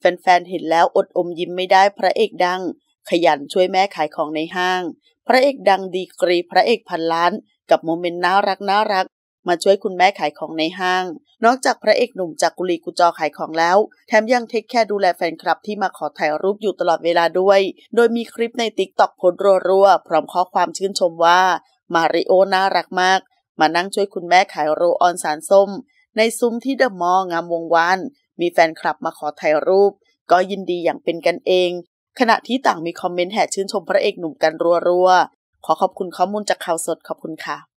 แฟนๆเห็นแล้วอดอมยิ้มไม่ได้พระเอกดัง ขยันช่วยแม่ขายของในห้าง พระเอกดังดีกรีพระเอกพันล้าน กับโมเมนต์น่ารักน่ารักมาช่วยคุณแม่ขายของในห้าง นอกจากพระเอกหนุ่มจากกุลีกุจอขายของแล้วแถมยังเทคแคร์ดูแลแฟนคลับที่มาขอถ่ายรูปอยู่ตลอดเวลาด้วย โดยมีคลิปในติ๊กต็อกโพสรัวๆพร้อมข้อความชื่นชมว่า มาริโอน่ารักมาก มานั่งช่วยคุณแม่ขายโรออนสารส้มในซุ้มที่เดอะมอลล์งามวงวานมีแฟนคลับมาขอถ่ายรูป ก็ยินดีอย่างเป็นกันเอง ขณะที่ต่างมีคอมเมนต์แห่ชื่นชมพระเอกหนุ่มกันรัวๆ ขอขอบคุณข้อมูลจากข่าวสด ขอบคุณค่ะ